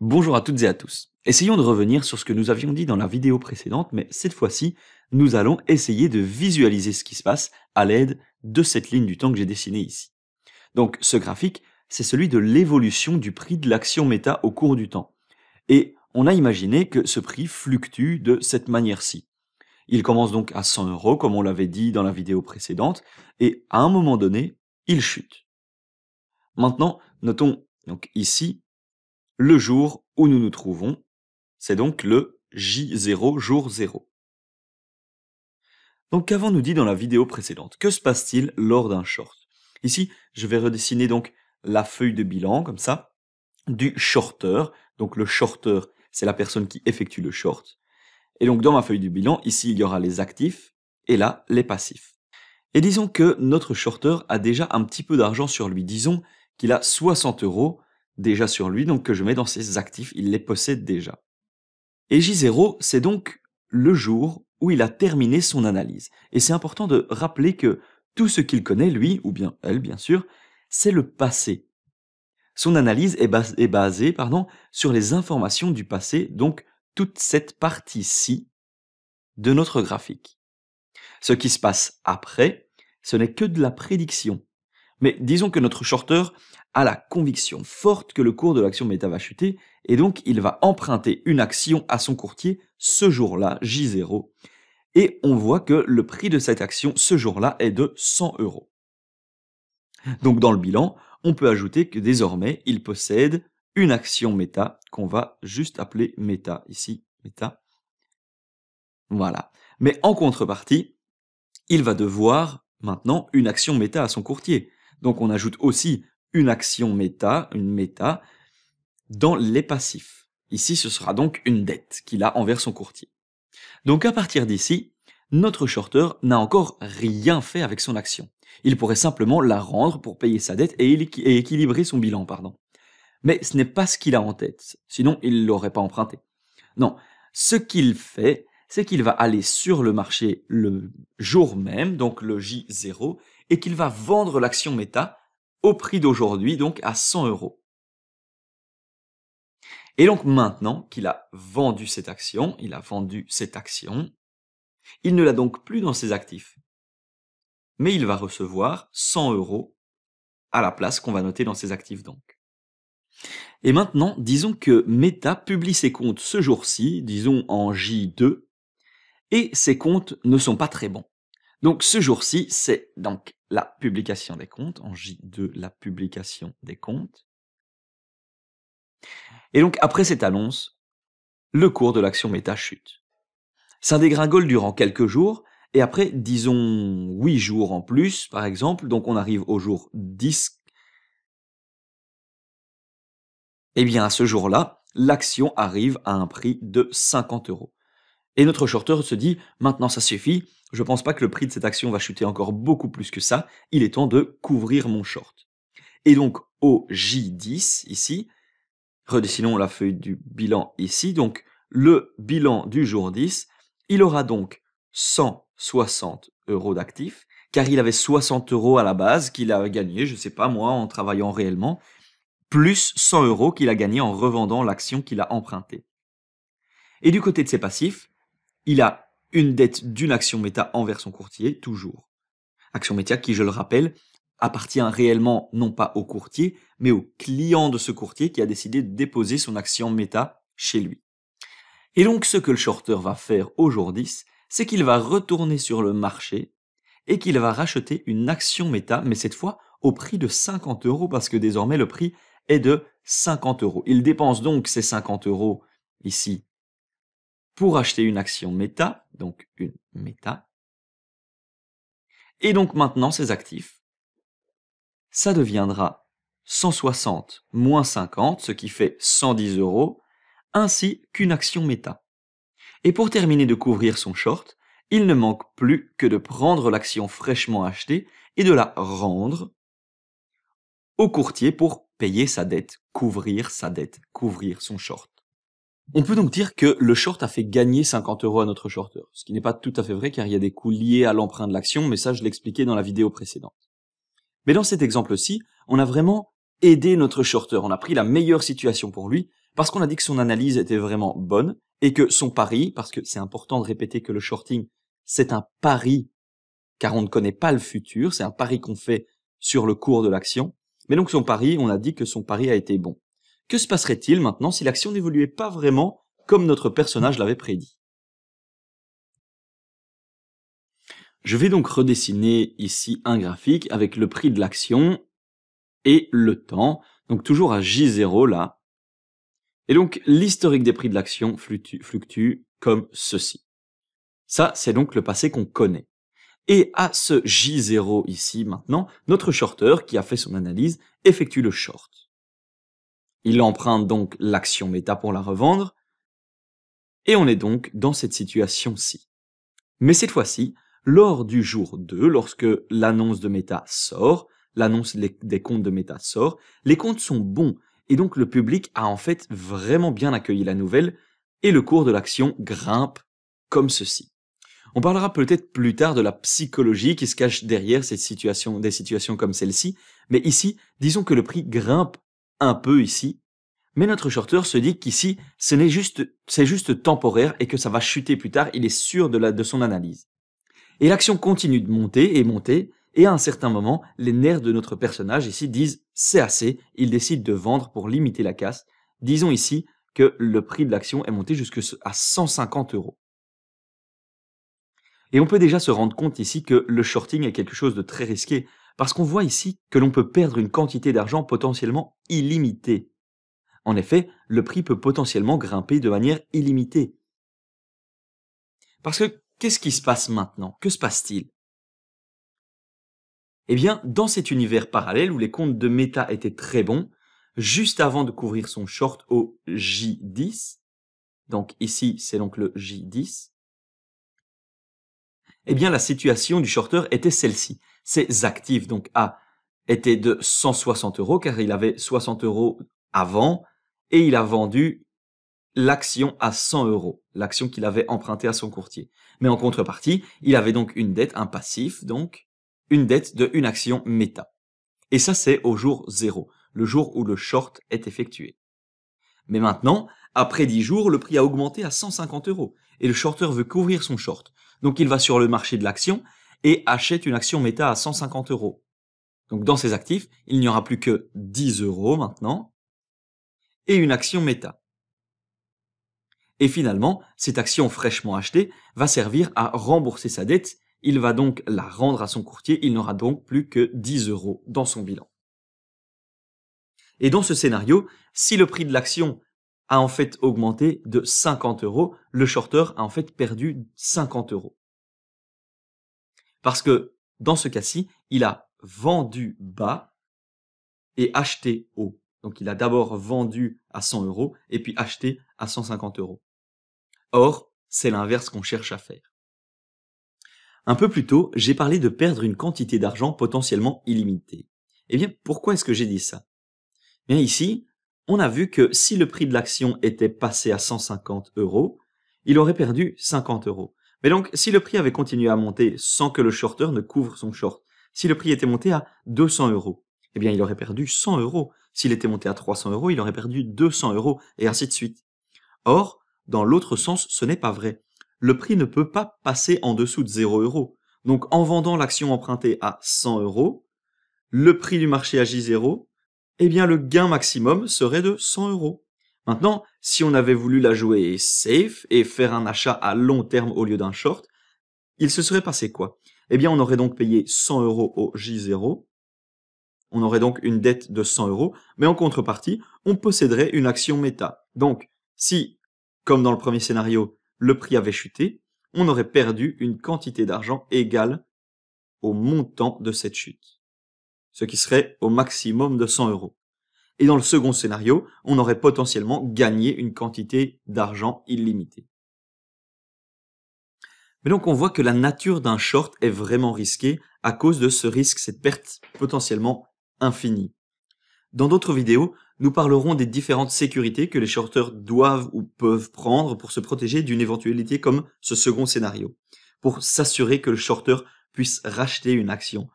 Bonjour à toutes et à tous. Essayons de revenir sur ce que nous avions dit dans la vidéo précédente, mais cette fois-ci, nous allons essayer de visualiser ce qui se passe à l'aide de cette ligne du temps que j'ai dessinée ici. Donc ce graphique, c'est celui de l'évolution du prix de l'action méta au cours du temps. Et on a imaginé que ce prix fluctue de cette manière-ci. Il commence donc à 100 euros, comme on l'avait dit dans la vidéo précédente, et à un moment donné, il chute. Maintenant, notons donc ici le jour où nous nous trouvons. C'est donc le J0 jour 0. Donc quavons nous dit dans la vidéo précédente, que se passe-t-il lors d'un short Ici, je vais redessiner donc la feuille de bilan, comme ça, du shorter. Donc le shorter, c'est la personne qui effectue le short. Et donc dans ma feuille de bilan, ici, il y aura les actifs et là, les passifs. Et disons que notre shorter a déjà un petit peu d'argent sur lui. Disons qu'il a 60 euros déjà sur lui, donc que je mets dans ses actifs, il les possède déjà. Et J0, c'est donc le jour où il a terminé son analyse. Et c'est important de rappeler que tout ce qu'il connaît, lui, ou bien elle, bien sûr, c'est le passé. Son analyse est, basée pardon, sur les informations du passé, donc toute cette partie-ci de notre graphique. Ce qui se passe après, ce n'est que de la prédiction. Mais disons que notre shorter la conviction forte que le cours de l'action méta va chuter et donc il va emprunter une action à son courtier ce jour-là, J0. Et on voit que le prix de cette action ce jour-là est de 100 euros. Donc dans le bilan, on peut ajouter que désormais il possède une action méta qu'on va juste appeler méta ici, méta. Voilà. Mais en contrepartie, il va devoir maintenant une action méta à son courtier. Donc on ajoute aussi une action méta, une méta, dans les passifs. Ici, ce sera donc une dette qu'il a envers son courtier. Donc à partir d'ici, notre shorter n'a encore rien fait avec son action. Il pourrait simplement la rendre pour payer sa dette et, équilibrer son bilan, pardon. Mais ce n'est pas ce qu'il a en tête, sinon il ne l'aurait pas emprunté. Non, ce qu'il fait, c'est qu'il va aller sur le marché le jour même, donc le J0, et qu'il va vendre l'action méta, au prix d'aujourd'hui, donc à 100 euros. Et donc maintenant qu'il a vendu cette action, il a vendu cette action, il ne l'a donc plus dans ses actifs. Mais il va recevoir 100 euros à la place qu'on va noter dans ses actifs donc. Et maintenant, disons que Meta publie ses comptes ce jour-ci, disons en J2, et ses comptes ne sont pas très bons. Donc ce jour-ci, c'est donc la publication des comptes, en J2, la publication des comptes. Et donc après cette annonce, le cours de l'action méta chute. Ça dégringole durant quelques jours, et après, disons 8 jours en plus, par exemple, donc on arrive au jour 10. Eh bien, à ce jour-là, l'action arrive à un prix de 50 euros. Et notre shorter se dit, maintenant ça suffit, je pense pas que le prix de cette action va chuter encore beaucoup plus que ça, il est temps de couvrir mon short. Et donc au J10 ici, redessinons la feuille du bilan ici, donc le bilan du jour 10, il aura donc 160 euros d'actifs, car il avait 60 euros à la base qu'il a gagné, je ne sais pas moi, en travaillant réellement, plus 100 euros qu'il a gagné en revendant l'action qu'il a empruntée. Et du côté de ses passifs, il a une dette d'une action méta envers son courtier, toujours. Action méta qui, je le rappelle, appartient réellement non pas au courtier, mais au client de ce courtier qui a décidé de déposer son action méta chez lui. Et donc ce que le shorter va faire aujourd'hui, c'est qu'il va retourner sur le marché et qu'il va racheter une action méta, mais cette fois au prix de 50 euros, parce que désormais le prix est de 50 euros. Il dépense donc ces 50 euros ici pour acheter une action méta, donc une Meta. Et donc maintenant, ses actifs, ça deviendra 160 moins 50, ce qui fait 110 euros, ainsi qu'une action méta. Et pour terminer de couvrir son short, il ne manque plus que de prendre l'action fraîchement achetée et de la rendre au courtier pour payer sa dette, couvrir sa dette, couvrir son short. On peut donc dire que le short a fait gagner 50 euros à notre shorter, ce qui n'est pas tout à fait vrai car il y a des coûts liés à l'emprunt de l'action, mais ça je l'expliquais dans la vidéo précédente. Mais dans cet exemple-ci, on a vraiment aidé notre shorter, on a pris la meilleure situation pour lui, parce qu'on a dit que son analyse était vraiment bonne, et que son pari, parce que c'est important de répéter que le shorting, c'est un pari, car on ne connaît pas le futur, c'est un pari qu'on fait sur le cours de l'action, mais donc son pari, on a dit que son pari a été bon. Que se passerait-il maintenant si l'action n'évoluait pas vraiment comme notre personnage l'avait prédit Je vais donc redessiner ici un graphique avec le prix de l'action et le temps, donc toujours à J0 là. Et donc l'historique des prix de l'action fluctue, comme ceci. Ça, c'est donc le passé qu'on connaît. Et à ce J0 ici maintenant, notre shorter qui a fait son analyse effectue le short. Il emprunte donc l'action Meta pour la revendre. Et on est donc dans cette situation-ci. Mais cette fois-ci, lors du jour 2, lorsque l'annonce de Meta sort, l'annonce des comptes de Meta sort, les comptes sont bons. Et donc le public a en fait vraiment bien accueilli la nouvelle et le cours de l'action grimpe comme ceci. On parlera peut-être plus tard de la psychologie qui se cache derrière cette situation, des situations comme celle-ci, mais ici, disons que le prix grimpe un peu ici, mais notre shorter se dit qu'ici, ce n'est juste, c'est juste temporaire et que ça va chuter plus tard, il est sûr de, de son analyse. Et l'action continue de monter et monter, et à un certain moment, les nerfs de notre personnage ici disent c'est assez, il décide de vendre pour limiter la casse. Disons ici que le prix de l'action est monté jusqu'à 150 euros. Et on peut déjà se rendre compte ici que le shorting est quelque chose de très risqué, parce qu'on voit ici que l'on peut perdre une quantité d'argent potentiellement illimitée. En effet, le prix peut potentiellement grimper de manière illimitée. Parce que qu'est-ce qui se passe maintenant Que se passe-t-il Eh bien, dans cet univers parallèle où les comptes de Meta étaient très bons, juste avant de couvrir son short au J10, donc ici c'est donc le J10, eh bien la situation du shorteur était celle-ci ses actifs, donc A, était de 160 euros car il avait 60 euros avant et il a vendu l'action à 100 euros, l'action qu'il avait empruntée à son courtier. Mais en contrepartie, il avait donc une dette, un passif, donc une dette de une action méta. Et ça, c'est au jour 0, le jour où le short est effectué. Mais maintenant, après 10 jours, le prix a augmenté à 150 euros et le shorter veut couvrir son short. Donc il va sur le marché de l'action et achète une action méta à 150 euros. Donc dans ses actifs, il n'y aura plus que 10 euros maintenant et une action méta. Et finalement, cette action fraîchement achetée va servir à rembourser sa dette. Il va donc la rendre à son courtier. Il n'aura donc plus que 10 euros dans son bilan. Et dans ce scénario, si le prix de l'action a en fait augmenté de 50 euros, le shorter a en fait perdu 50 euros. Parce que dans ce cas-ci, il a vendu bas et acheté haut. Donc il a d'abord vendu à 100 euros et puis acheté à 150 euros. Or, c'est l'inverse qu'on cherche à faire. Un peu plus tôt, j'ai parlé de perdre une quantité d'argent potentiellement illimitée. Eh bien, pourquoi est-ce que j'ai dit ça eh Bien ici, on a vu que si le prix de l'action était passé à 150 euros, il aurait perdu 50 euros. Mais donc, si le prix avait continué à monter sans que le shorter ne couvre son short, si le prix était monté à 200 euros, eh bien, il aurait perdu 100 euros. S'il était monté à 300 euros, il aurait perdu 200 euros, et ainsi de suite. Or, dans l'autre sens, ce n'est pas vrai. Le prix ne peut pas passer en dessous de 0 euros. Donc, en vendant l'action empruntée à 100 euros, le prix du marché à J0, eh bien, le gain maximum serait de 100 euros. Maintenant, si on avait voulu la jouer safe et faire un achat à long terme au lieu d'un short, il se serait passé quoi Eh bien, on aurait donc payé 100 euros au J0. On aurait donc une dette de 100 euros, mais en contrepartie, on posséderait une action méta. Donc, si, comme dans le premier scénario, le prix avait chuté, on aurait perdu une quantité d'argent égale au montant de cette chute, ce qui serait au maximum de 100 euros. Et dans le second scénario, on aurait potentiellement gagné une quantité d'argent illimitée. Mais donc on voit que la nature d'un short est vraiment risquée à cause de ce risque, cette perte potentiellement infinie. Dans d'autres vidéos, nous parlerons des différentes sécurités que les shorteurs doivent ou peuvent prendre pour se protéger d'une éventualité comme ce second scénario, pour s'assurer que le shorteur puisse racheter une action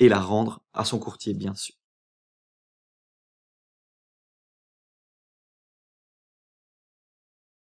et la rendre à son courtier bien sûr.